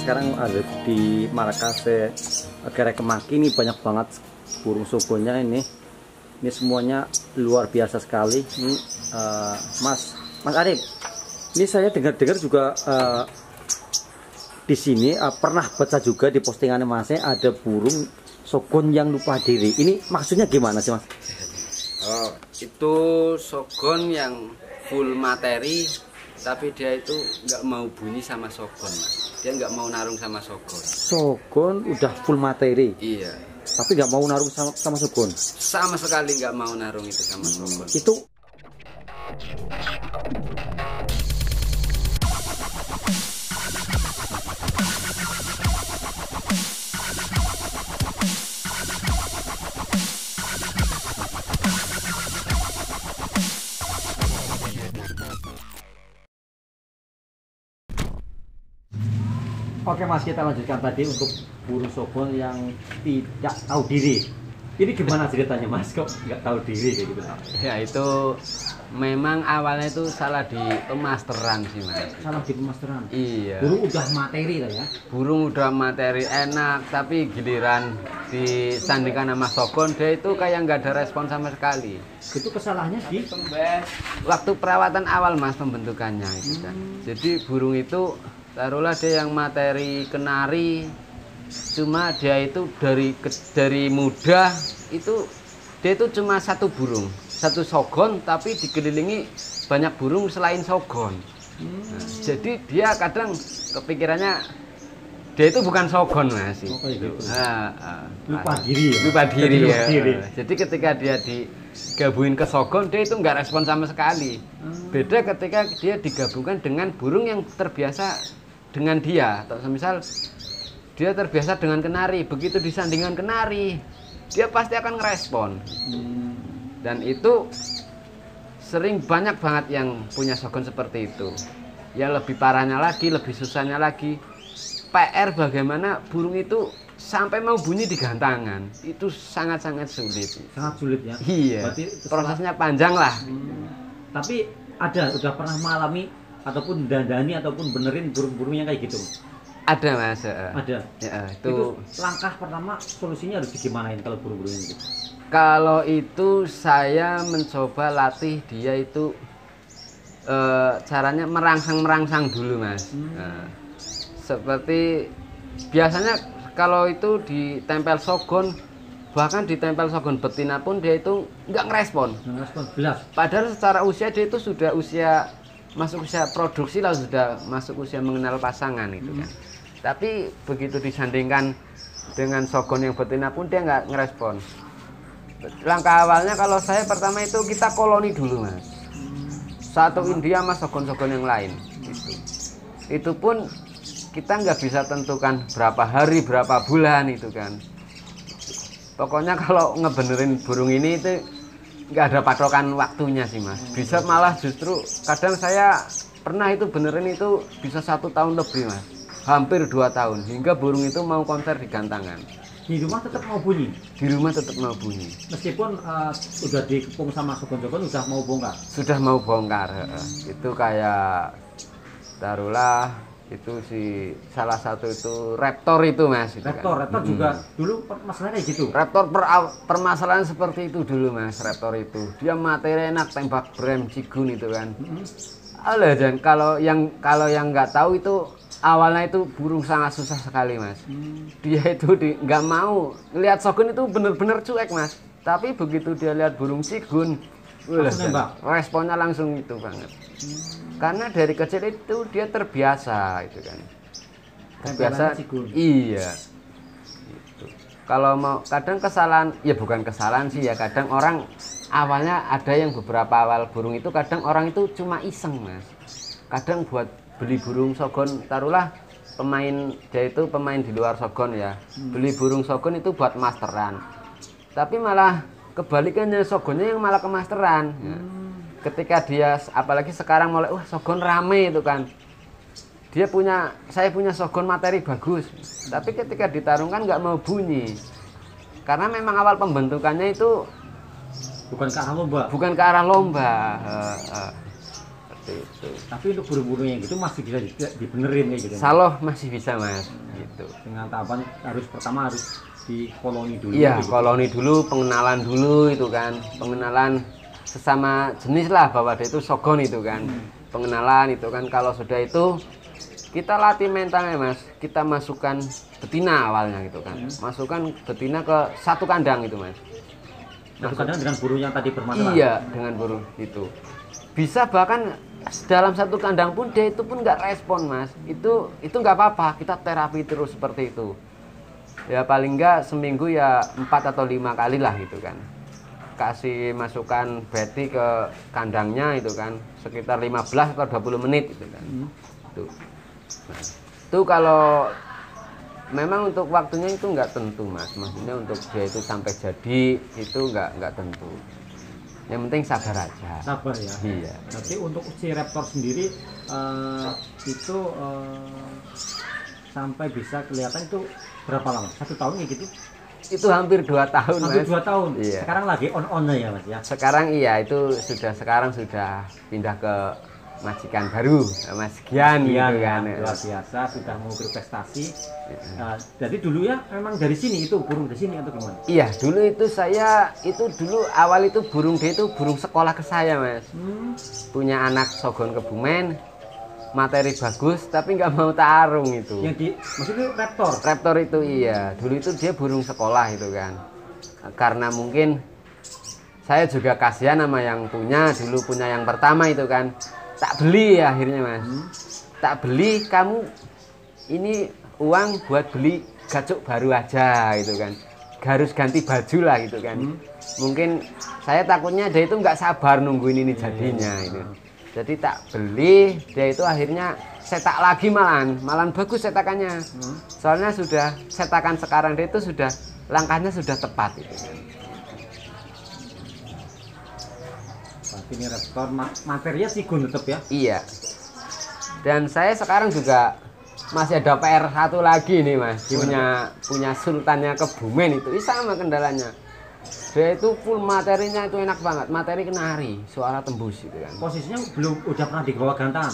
sekarang ada di markas kerek kemaki ini banyak banget burung sukunya ini ini semuanya luar biasa sekali ini uh, mas mas Arif ini saya dengar-dengar juga uh, di sini uh, pernah baca juga di postingan masnya ada burung sogon yang lupa diri ini maksudnya gimana sih mas oh, itu sogon yang full materi tapi dia itu nggak mau bunyi sama sogon mas dia nggak mau narung sama Sogon Sogon udah full materi iya tapi nggak mau narung sama, sama Sogon sama sekali nggak mau narung itu sama Sogon itu Oke Mas, kita lanjutkan tadi untuk burung sobon yang tidak tahu diri. Ini gimana ceritanya Mas? Kok nggak tahu diri kayak gitu? Ya itu memang awalnya itu salah di pemasteran sih Mas. Salah di pemasteran. Iya. Burung udah materi lah ya. Burung udah materi enak, tapi giliran disandingkan sama sobon dia itu kayak nggak ada respon sama sekali. Itu kesalahannya di waktu perawatan awal Mas pembentukannya itu kan. Hmm. Jadi burung itu taruhlah dia yang materi kenari cuma dia itu dari dari muda itu dia itu cuma satu burung satu sogon tapi dikelilingi banyak burung selain sogon nah, hmm. nah, jadi dia kadang kepikirannya dia itu bukan sogon mas oh, gitu. ah, ah. Ya. lupa diri lupa ya. diri ya jadi ketika dia digabungin ke sogon dia itu nggak respon sama sekali beda ketika dia digabungkan dengan burung yang terbiasa dengan dia atau semisal dia terbiasa dengan kenari begitu disandingkan kenari dia pasti akan ngerespon dan itu sering banyak banget yang punya sogon seperti itu ya lebih parahnya lagi lebih susahnya lagi PR bagaimana burung itu sampai mau bunyi di gantangan itu sangat-sangat sulit sangat sulit ya iya prosesnya panjang lah hmm. tapi ada sudah pernah mengalami ataupun dandani ataupun benerin burung burungnya kayak gitu ada mas ada ya, itu... itu langkah pertama solusinya harus digimanain kalau burung-burung itu kalau itu saya mencoba latih dia itu uh, caranya merangsang-merangsang dulu mas hmm. uh, seperti biasanya kalau itu ditempel sogon bahkan ditempel sogon betina pun dia itu nggak ngerespon. ngerespon belas. Padahal secara usia dia itu sudah usia masuk usia produksi lah sudah masuk usia mengenal pasangan gitu kan. Hmm. Tapi begitu disandingkan dengan sogon yang betina pun dia nggak ngerespon. Langkah awalnya kalau saya pertama itu kita koloni dulu mas. satu hmm. India mas sogon-sogon yang lain. Gitu. Itu pun kita nggak bisa tentukan berapa hari berapa bulan itu kan. Pokoknya kalau ngebenerin burung ini itu nggak ada patokan waktunya sih mas bisa malah justru kadang saya pernah itu benerin itu bisa satu tahun lebih mas hampir dua tahun hingga burung itu mau konser di gantangan di rumah tetap mau bunyi di rumah tetap mau bunyi meskipun uh, eh, udah dikepung sama sukun-sukun sudah mau bongkar sudah mau bongkar itu kayak taruhlah itu si salah satu itu Raptor itu mas itu Raptor kan. Raptor hmm. juga dulu permasalahannya gitu Raptor per, permasalahan seperti itu dulu mas Raptor itu dia materi enak tembak brem cigun itu kan hmm. Alah, dan kalau yang kalau yang nggak tahu itu awalnya itu burung sangat susah sekali mas hmm. dia itu nggak mau lihat Shogun itu bener-bener cuek mas tapi begitu dia lihat burung cigun Responnya langsung itu banget. Hmm. Karena dari kecil itu dia terbiasa itu kan. Terbiasa. Iya. Gitu. Kalau mau kadang kesalahan, ya bukan kesalahan sih ya. Kadang orang awalnya ada yang beberapa awal burung itu kadang orang itu cuma iseng mas. Kadang buat beli burung sogon taruhlah pemain dia itu pemain di luar sogon ya. Hmm. Beli burung sogon itu buat masteran. Tapi malah kebalikannya sogonnya yang malah kemasteran ya. Hmm. ketika dia apalagi sekarang mulai wah sogon rame itu kan dia punya saya punya sogon materi bagus tapi ketika ditarungkan nggak mau bunyi karena memang awal pembentukannya itu bukan ke arah lomba bukan ke arah lomba uh, seperti itu tapi untuk buru-buru yang itu masih bisa dibenerin ya gitu saloh masih bisa mas gitu dengan tahapan harus pertama harus di koloni dulu iya gitu. koloni dulu pengenalan dulu itu kan pengenalan sesama jenis lah bahwa dia itu sogon itu kan hmm. pengenalan itu kan kalau sudah itu kita latih mentalnya mas kita masukkan betina awalnya gitu kan hmm. masukkan betina ke satu kandang itu mas nah, satu kandang dengan burung yang tadi bermasalah iya dengan burung itu bisa bahkan dalam satu kandang pun dia itu pun nggak respon mas itu itu nggak apa-apa kita terapi terus seperti itu ya paling enggak seminggu ya empat atau lima kali lah gitu kan kasih masukan Betty ke kandangnya itu kan sekitar 15 atau 20 menit gitu kan hmm. nah, kalau memang untuk waktunya itu nggak tentu mas maksudnya untuk dia itu sampai jadi itu nggak nggak tentu yang penting sabar aja sabar ya iya tapi untuk si raptor sendiri uh, itu uh, sampai bisa kelihatan itu berapa lama? Satu tahun ya gitu? Itu hampir dua tahun. Hampir mas. dua tahun. Iya. Sekarang lagi on onnya ya mas ya? Sekarang iya itu sudah sekarang sudah pindah ke majikan baru Mas Gian gitu kan ya, luar biasa sudah mau berprestasi Iya. nah, jadi dulu ya memang dari sini itu burung dari sini atau gimana iya dulu itu saya itu dulu awal itu burung dia itu burung sekolah ke saya Mas hmm. punya anak Sogon Kebumen materi bagus tapi nggak mau tarung itu. Yang di maksudnya raptor. Raptor itu iya. Dulu itu dia burung sekolah itu kan. Karena mungkin saya juga kasihan sama yang punya dulu punya yang pertama itu kan. Tak beli ya akhirnya mas. Hmm. Tak beli kamu ini uang buat beli gacuk baru aja gitu kan harus ganti baju lah gitu kan hmm. mungkin saya takutnya dia itu nggak sabar nungguin ini iya, jadinya hmm. Iya. itu jadi tak beli dia itu akhirnya cetak lagi malan malan bagus cetakannya hmm. soalnya sudah cetakan sekarang dia itu sudah langkahnya sudah tepat itu ini rektor materinya sih gun tetap ya iya dan saya sekarang juga masih ada PR satu lagi nih mas punya punya sultannya kebumen itu sama kendalanya dia itu full materinya itu enak banget materi kenari suara tembus gitu kan posisinya belum udah pernah dikelola gantan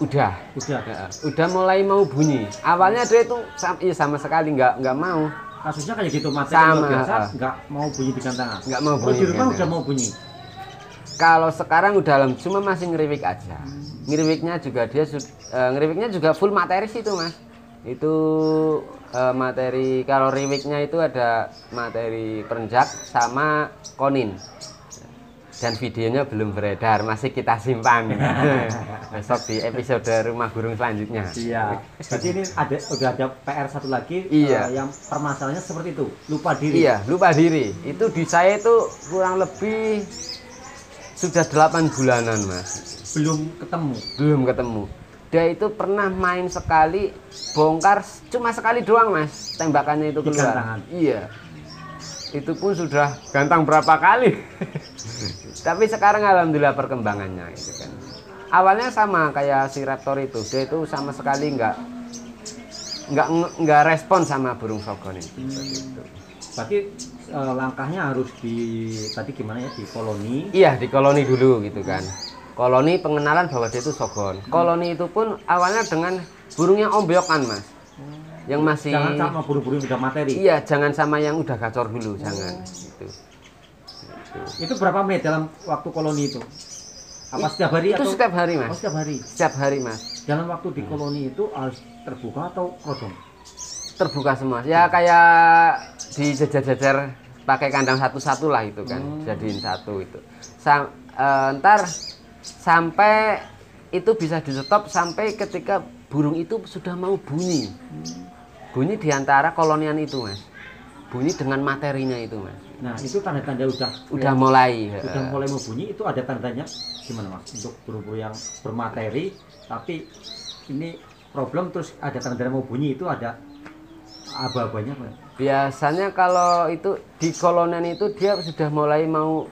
udah udah udah mulai mau bunyi awalnya dia itu sama, iya sama sekali nggak nggak mau kasusnya kayak gitu materi sama, biasa uh, nggak mau bunyi di gantangan nggak mau oh, bunyi oh, di rumah udah mau bunyi kalau sekarang udah dalam, cuma masih ngeriwik aja hmm. ngeriwiknya juga dia uh, ngeriwiknya juga full materi sih itu mas itu eh, materi kalori weeknya itu ada materi perenjak sama konin dan videonya belum beredar masih kita simpan besok di episode rumah burung selanjutnya iya jadi ini ada udah ada PR satu lagi eh, iya. uh, yang permasalahannya seperti itu lupa diri iya lupa diri itu di saya itu kurang lebih sudah delapan bulanan mas belum ketemu belum ketemu dia itu pernah main sekali bongkar cuma sekali doang mas tembakannya itu keluar iya itu pun sudah gantang berapa kali tapi sekarang alhamdulillah perkembangannya itu kan awalnya sama kayak si raptor itu dia itu sama sekali nggak nggak nggak respon sama burung sogon itu hmm. Tapi eh, langkahnya harus di tadi gimana ya di koloni? Iya di koloni dulu gitu kan koloni pengenalan bahwa dia itu sogon koloni itu pun awalnya dengan burungnya ombyokan mas yang hmm. masih jangan sama burung-burung buru udah materi iya jangan sama yang udah gacor dulu oh. jangan itu. Gitu. itu berapa menit dalam waktu koloni itu apa setiap hari itu atau? setiap hari mas oh, setiap hari setiap hari mas dalam waktu di koloni itu harus terbuka atau kodong terbuka semua ya kayak di jejer pakai kandang satu-satu lah itu kan hmm. jadiin satu itu Sam, e, eh, ntar sampai itu bisa di stop sampai ketika burung itu sudah mau bunyi bunyi diantara kolonian itu mas bunyi dengan materinya itu mas nah itu tanda-tanda udah udah ya, mulai udah mulai mau bunyi itu ada tandanya gimana mas untuk burung-burung yang bermateri tapi ini problem terus ada tanda tanda mau bunyi itu ada aba-abanya biasanya kalau itu di kolonian itu dia sudah mulai mau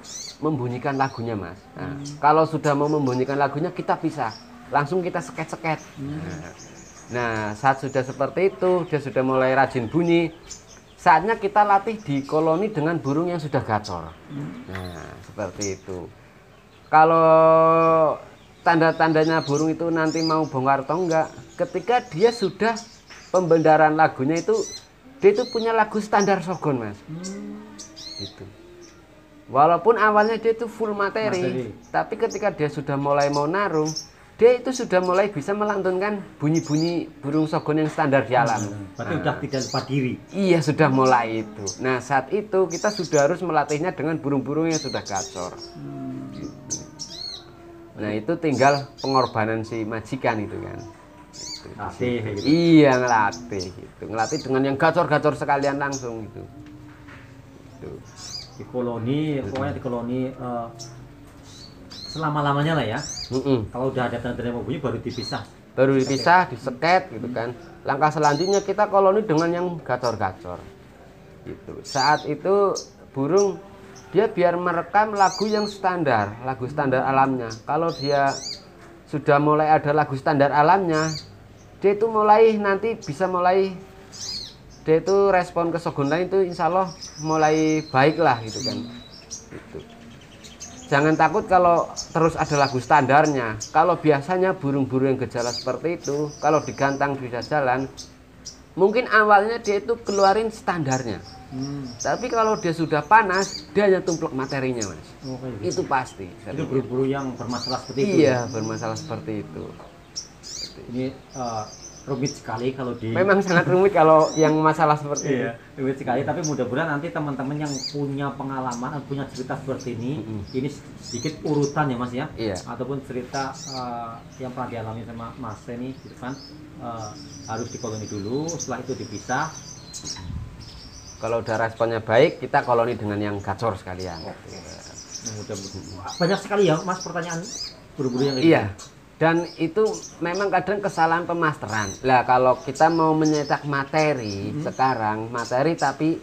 membunyikan lagunya mas. Nah, hmm. Kalau sudah mau membunyikan lagunya kita bisa langsung kita seket-seket. Hmm. Nah saat sudah seperti itu dia sudah mulai rajin bunyi. Saatnya kita latih di koloni dengan burung yang sudah gacor. Hmm. Nah seperti itu. Kalau tanda-tandanya burung itu nanti mau bongkar atau enggak, ketika dia sudah pembendaran lagunya itu dia itu punya lagu standar sogon mas. Hmm. Gitu. Walaupun awalnya dia itu full materi, tapi ketika dia sudah mulai mau narung, dia itu sudah mulai bisa melantunkan bunyi-bunyi burung sogon yang standar di alam. Hmm, berarti nah, tidak lupa diri. Iya, sudah mulai itu. Nah, saat itu kita sudah harus melatihnya dengan burung-burung yang sudah gacor. Hmm. Nah, itu tinggal pengorbanan si majikan itu kan. Latih, gitu. Iya, ngelatih gitu. Ngelatih dengan yang gacor-gacor sekalian langsung itu. Gitu di koloni pokoknya di koloni uh, eh, selama lamanya lah ya mm -mm. kalau udah ada tanda-tanda mau bunyi baru dipisah baru dipisah diseket gitu kan langkah selanjutnya kita koloni dengan yang gacor-gacor gitu saat itu burung dia biar merekam lagu yang standar lagu standar alamnya kalau dia sudah mulai ada lagu standar alamnya dia itu mulai nanti bisa mulai dia itu respon ke Shogun itu insya Allah mulai baik lah gitu kan gitu. jangan takut kalau terus ada lagu standarnya kalau biasanya burung-burung yang gejala seperti itu kalau digantang bisa jalan mungkin awalnya dia itu keluarin standarnya hmm. tapi kalau dia sudah panas dia hanya tumplek materinya mas oh, gitu. itu pasti itu burung-burung yang bermasalah seperti iya, itu iya ya? bermasalah seperti itu ini uh, rumit sekali kalau di memang sangat rumit kalau yang masalah seperti iya, ini rumit sekali tapi mudah-mudahan nanti teman-teman yang punya pengalaman punya cerita seperti ini mm -hmm. ini sedikit urutan ya mas ya iya. ataupun cerita uh, yang pernah dialami sama mas ini gitu kan uh, harus dikoloni dulu setelah itu dipisah kalau udah responnya baik kita koloni dengan yang gacor sekalian oh, mudah-mudahan banyak sekali ya mas pertanyaan buru-buru yang ini. iya dan itu memang kadang kesalahan pemasteran lah kalau kita mau menyetak materi hmm. sekarang materi tapi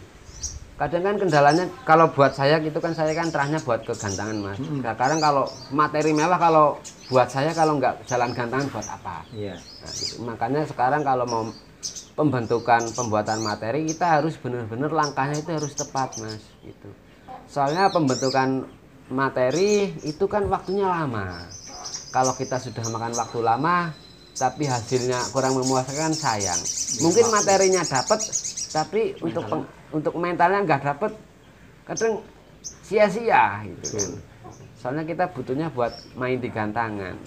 kadang kan kendalanya kalau buat saya gitu kan saya kan terahnya buat kegantangan mas mas hmm. sekarang nah, kalau materi mewah kalau buat saya kalau nggak jalan gantangan buat apa yeah. nah, gitu. makanya sekarang kalau mau pembentukan pembuatan materi kita harus benar-benar langkahnya itu harus tepat mas gitu soalnya pembentukan materi itu kan waktunya lama kalau kita sudah makan waktu lama tapi hasilnya kurang memuaskan sayang mungkin iya. materinya dapat tapi untuk peng, untuk mentalnya nggak dapat kadang sia-sia gitu kan soalnya kita butuhnya buat main di gantangan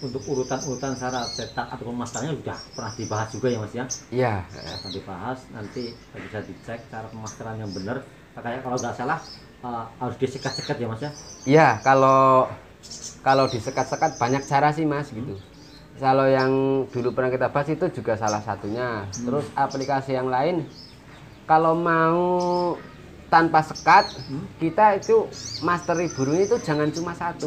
untuk urutan-urutan secara cetak atau masternya sudah pernah dibahas juga ya mas ya iya akan dibahas nanti bisa dicek cara pemasteran yang benar kayak kalau nggak salah eh, harus disekat-sekat ya mas ya iya kalau kalau disekat-sekat banyak cara sih mas gitu kalau yang dulu pernah kita bahas itu juga salah satunya hmm. terus aplikasi yang lain kalau mau tanpa sekat hmm? kita itu masteri burungnya itu jangan cuma satu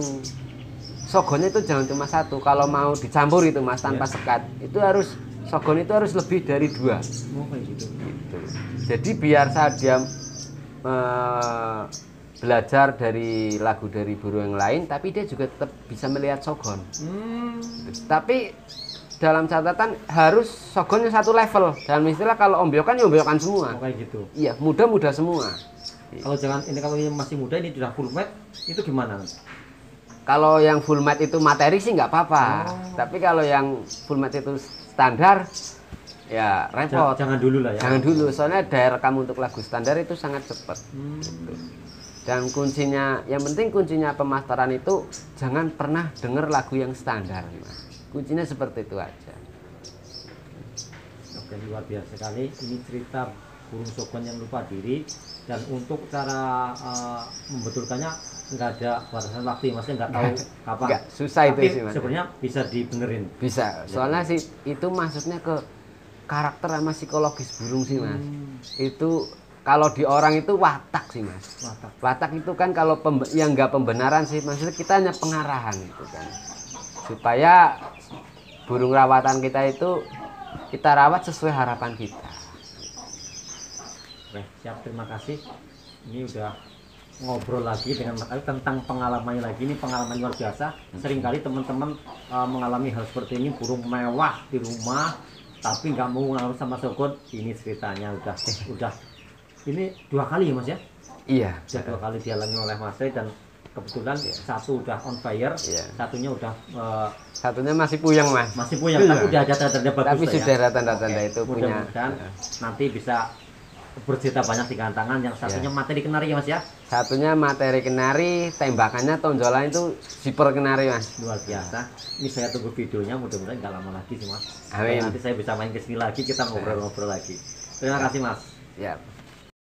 sogonnya itu jangan cuma satu kalau mau dicampur itu mas tanpa yeah. sekat itu harus sogon itu harus lebih dari dua oh, gitu. gitu. jadi biar saat dia uh, eh, belajar dari lagu dari burung yang lain tapi dia juga tetap bisa melihat sogon hmm. tapi dalam catatan harus sogonnya satu level Dan istilah kalau ombyokan ya ombyokan semua oh, kayak gitu iya muda muda semua iya. kalau jangan ini kalau yang masih muda ini sudah full mat itu gimana kalau yang full mat itu materi sih nggak apa-apa oh. tapi kalau yang full mat itu standar ya repot jangan dulu lah ya jangan dulu soalnya daerah kamu untuk lagu standar itu sangat cepat hmm. gitu dan kuncinya yang penting kuncinya pemasteran itu jangan pernah dengar lagu yang standar mas kuncinya seperti itu aja oke luar biasa sekali ini cerita burung sokon yang lupa diri dan untuk cara uh, membetulkannya nggak ada batasan waktu maksudnya nggak tahu kapan nggak, susah itu sih mas sebenarnya bisa dibenerin bisa iya. soalnya ya. sih itu maksudnya ke karakter sama psikologis burung sih mas hmm. itu kalau di orang itu watak sih mas watak, watak itu kan kalau yang nggak pembenaran sih maksudnya kita hanya pengarahan gitu kan supaya burung rawatan kita itu kita rawat sesuai harapan kita Oke, siap terima kasih ini udah ngobrol lagi dengan Mas Arif tentang pengalamannya lagi ini pengalaman luar biasa seringkali teman-teman uh, mengalami hal seperti ini burung mewah di rumah tapi nggak mau ngalamin sama sokot ini ceritanya udah udah ini dua kali ya mas ya iya bisa dua kali dialami oleh mas Ray dan kebetulan iya. satu udah on fire, iya. satunya udah uh, satunya masih puyeng mas. Masih puyeng, iya. tapi udah ada tanda-tanda bagus. Tapi ya. sudah ada tanda-tanda itu punya. kan. nanti bisa bercerita banyak di tangan yang satunya iya. materi kenari ya mas ya satunya materi kenari tembakannya tonjolan itu super kenari mas luar biasa ini saya tunggu videonya mudah-mudahan nggak lama lagi sih mas Amin. nanti saya bisa main kesini lagi kita ngobrol-ngobrol lagi terima iya. kasih mas ya yeah.